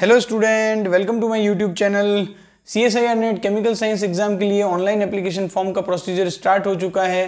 hello student welcome to my YouTube channel C S I R NET chemical science exam के लिए online application form का procedure start हो चुका है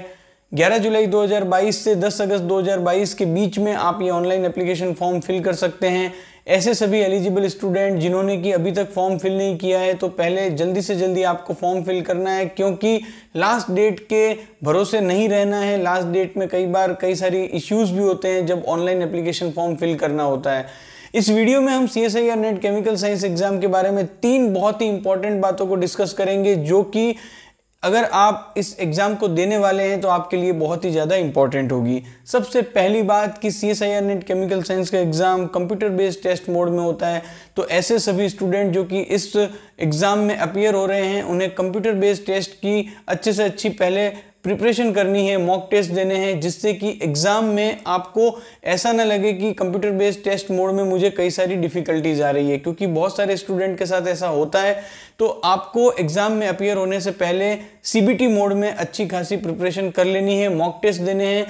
11 जुलाई 2022 से 10 अगस्त 2022 के बीच में आप ये ऑनलाइन एप्लीकेशन फॉर्म फिल कर सकते हैं ऐसे सभी एलिजिबल स्टूडेंट जिन्होंने कि अभी तक फॉर्म फिल नहीं किया है तो पहले जल्दी से जल्दी आपको फॉर्म फिल करना है क्योंकि लास्ट डेट के भरोसे नहीं रहना है लास्ट डेट में कई बार कई सारी इश्यूज़ भी होते हैं जब ऑनलाइन एप्लीकेशन फॉर्म फिल करना होता है इस वीडियो में हम C S I R NET chemical science exam के बारे में तीन बहुत ही इंपॉर्टेंट बातों को डिस्कस करेंगे जो कि अगर आप इस एग्ज़ाम को देने वाले हैं तो आपके लिए बहुत ही ज़्यादा इंपॉर्टेंट होगी सबसे पहली बात कि C S I R NET chemical science का exam computer based test mode में होता है तो ऐसे सभी स्टूडेंट जो कि इस एग्ज़ाम में अपियर हो रहे हैं उन्हें कंप्यूटर बेस्ड टेस्ट की अच्छे से अच्छी पहले प्रिपरेशन करनी है मॉक टेस्ट देने हैं जिससे कि एग्ज़ाम में आपको ऐसा ना लगे कि कंप्यूटर बेस्ड टेस्ट मोड में मुझे कई सारी डिफ़िकल्टीज आ रही है क्योंकि बहुत सारे स्टूडेंट के साथ ऐसा होता है तो आपको एग्ज़ाम में अपियर होने से पहले सी मोड में अच्छी खासी प्रिपरेशन कर लेनी है मॉक टेस्ट देने हैं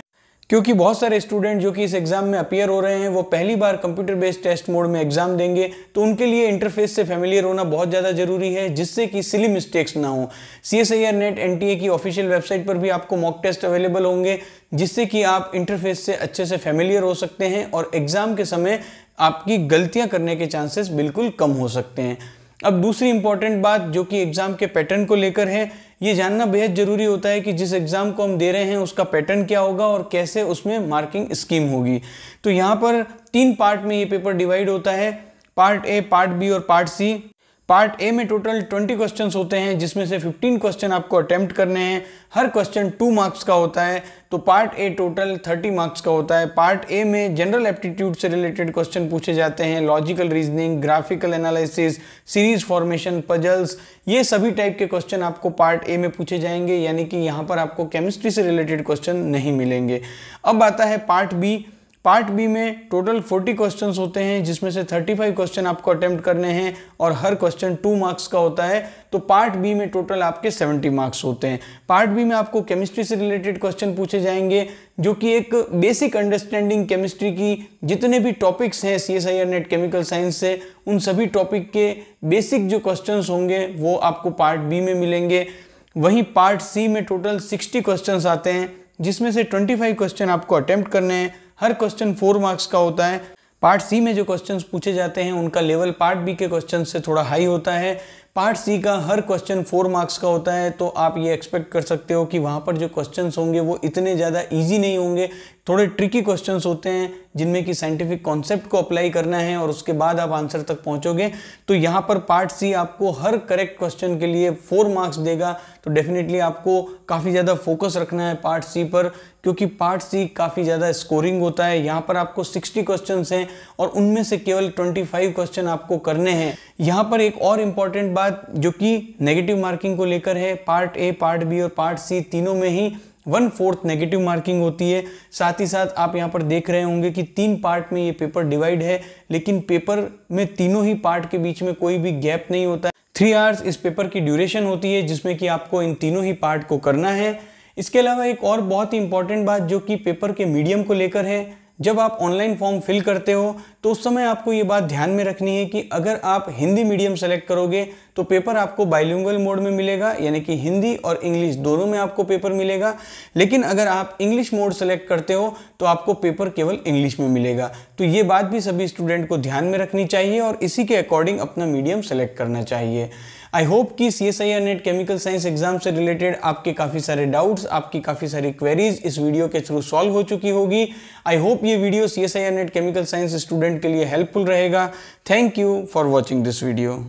क्योंकि बहुत सारे स्टूडेंट जो कि इस एग्ज़ाम में अपियर हो रहे हैं वो पहली बार कंप्यूटर बेस्ड टेस्ट मोड में एग्ज़ाम देंगे तो उनके लिए इंटरफेस से फेमिलियर होना बहुत ज़्यादा ज़रूरी है जिससे कि सिली मिस्टेक्स ना हो C S I R NET N T A की ऑफिशियल वेबसाइट पर भी आपको मॉक टेस्ट अवेलेबल होंगे जिससे कि आप इंटरफेस से अच्छे से फेमिलियर हो सकते हैं और एग्ज़ाम के समय आपकी गलतियां करने के चांसेस बिल्कुल कम हो सकते हैं अब दूसरी इंपॉर्टेंट बात जो कि एग्ज़ाम के पैटर्न को लेकर है ये जानना बेहद ज़रूरी होता है कि जिस एग्ज़ाम को हम दे रहे हैं उसका पैटर्न क्या होगा और कैसे उसमें मार्किंग स्कीम होगी तो यहाँ पर तीन पार्ट में ये पेपर डिवाइड होता है पार्ट ए पार्ट बी और पार्ट सी पार्ट ए में टोटल 20 क्वेश्चंस होते हैं जिसमें से 15 क्वेश्चन आपको अटेम्प्ट करने हैं हर क्वेश्चन 2 मार्क्स का होता है तो पार्ट ए टोटल 30 मार्क्स का होता है पार्ट ए में जनरल एप्टीट्यूड से रिलेटेड क्वेश्चन पूछे जाते हैं logical reasoning graphical analysis series formation puzzles ये सभी टाइप के क्वेश्चन आपको पार्ट ए में पूछे जाएंगे यानी कि यहाँ पर आपको केमिस्ट्री से रिलेटेड क्वेश्चन नहीं मिलेंगे अब आता है पार्ट बी पार्ट बी में टोटल 40 क्वेश्चंस होते हैं जिसमें से 35 क्वेश्चन आपको अटेम्प्ट करने हैं और हर क्वेश्चन टू मार्क्स का होता है तो पार्ट बी में टोटल आपके 70 मार्क्स होते हैं पार्ट बी में आपको केमिस्ट्री से रिलेटेड क्वेश्चन पूछे जाएंगे जो कि एक बेसिक अंडरस्टैंडिंग केमिस्ट्री की जितने भी टॉपिक्स हैं C S I R NET chemical science से उन सभी टॉपिक के बेसिक जो क्वेश्चन होंगे वो आपको पार्ट बी में मिलेंगे वहीं पार्ट सी में टोटल सिक्सटी क्वेश्चन आते हैं जिसमें से ट्वेंटी क्वेश्चन आपको अटैम्प्ट करने हैं हर क्वेश्चन फोर मार्क्स का होता है पार्ट सी में जो क्वेश्चंस पूछे जाते हैं उनका लेवल पार्ट बी के क्वेश्चन से थोड़ा हाई होता है पार्ट सी का हर क्वेश्चन फोर मार्क्स का होता है तो आप ये एक्सपेक्ट कर सकते हो कि वहाँ पर जो क्वेश्चंस होंगे वो इतने ज़्यादा इजी नहीं होंगे थोड़े ट्रिकी क्वेश्चन होते हैं जिनमें कि साइंटिफिक कॉन्सेप्ट को अप्लाई करना है और उसके बाद आप आंसर तक पहुंचोगे तो यहाँ पर पार्ट सी आपको हर करेक्ट क्वेश्चन के लिए फोर मार्क्स देगा तो डेफिनेटली आपको काफ़ी ज़्यादा फोकस रखना है पार्ट सी पर क्योंकि पार्ट सी काफ़ी ज़्यादा स्कोरिंग होता है यहाँ पर आपको सिक्सटी क्वेश्चन हैं और उनमें से केवल फाइव क्वेश्चन आपको करने हैं यहाँ पर एक और इम्पॉर्टेंट बात जो कि नेगेटिव मार्किंग को लेकर है पार्ट ए पार्ट बी और पार्ट सी तीनों में ही वन फोर्थ नेगेटिव मार्किंग होती है साथ ही साथ आप यहाँ पर देख रहे होंगे कि तीन पार्ट में ये पेपर डिवाइड है लेकिन पेपर में तीनों ही पार्ट के बीच में कोई भी गैप नहीं होता थ्री आवर्स इस पेपर की ड्यूरेशन होती है जिसमें कि आपको इन तीनों ही पार्ट को करना है इसके अलावा एक और बहुत ही इंपॉर्टेंट बात जो कि पेपर के मीडियम को लेकर है जब आप ऑनलाइन फॉर्म फिल करते हो तो उस समय आपको ये बात ध्यान में रखनी है कि अगर आप हिंदी मीडियम सेलेक्ट करोगे तो पेपर आपको बाइलिंगल मोड में मिलेगा यानी कि हिंदी और इंग्लिश दोनों में आपको पेपर मिलेगा लेकिन अगर आप इंग्लिश मोड सेलेक्ट करते हो तो आपको पेपर केवल इंग्लिश में मिलेगा तो ये बात भी सभी स्टूडेंट को ध्यान में रखनी चाहिए और इसी के अकॉर्डिंग अपना मीडियम सेलेक्ट करना चाहिए आई होप कि C S I R NET chemical science exam से रिलेटेड आपके काफ़ी सारे डाउट्स आपकी काफ़ी सारी क्वेरीज इस वीडियो के थ्रू सॉल्व हो चुकी होगी आई होप ये video C S I R NET chemical science student के लिए हेल्पफुल रहेगा thank you for watching this video